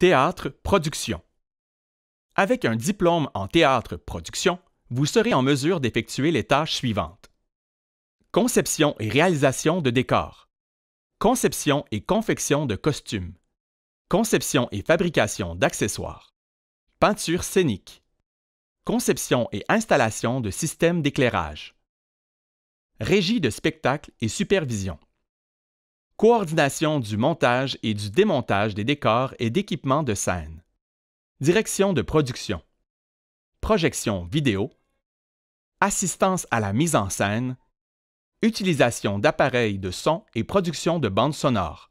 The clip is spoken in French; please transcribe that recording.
Théâtre Production. Avec un diplôme en théâtre production, vous serez en mesure d'effectuer les tâches suivantes. Conception et réalisation de décors. Conception et confection de costumes. Conception et fabrication d'accessoires. Peinture scénique. Conception et installation de systèmes d'éclairage. Régie de spectacle et supervision coordination du montage et du démontage des décors et d'équipements de scène, direction de production, projection vidéo, assistance à la mise en scène, utilisation d'appareils de son et production de bandes sonores.